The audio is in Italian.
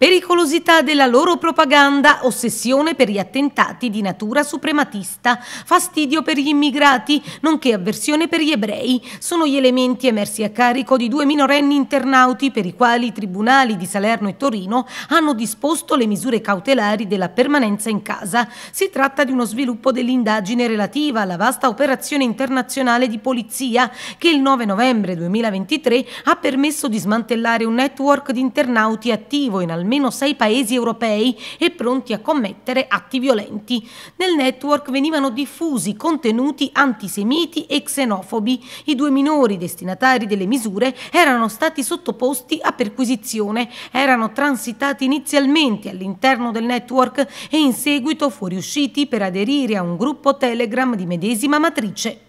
Pericolosità della loro propaganda, ossessione per gli attentati di natura suprematista, fastidio per gli immigrati, nonché avversione per gli ebrei, sono gli elementi emersi a carico di due minorenni internauti per i quali i tribunali di Salerno e Torino hanno disposto le misure cautelari della permanenza in casa. Si tratta di uno sviluppo dell'indagine relativa alla vasta operazione internazionale di polizia che il 9 novembre 2023 ha permesso di smantellare un network di internauti attivo in almeno almeno sei paesi europei e pronti a commettere atti violenti. Nel network venivano diffusi contenuti antisemiti e xenofobi. I due minori destinatari delle misure erano stati sottoposti a perquisizione, erano transitati inizialmente all'interno del network e in seguito fuoriusciti per aderire a un gruppo Telegram di medesima matrice.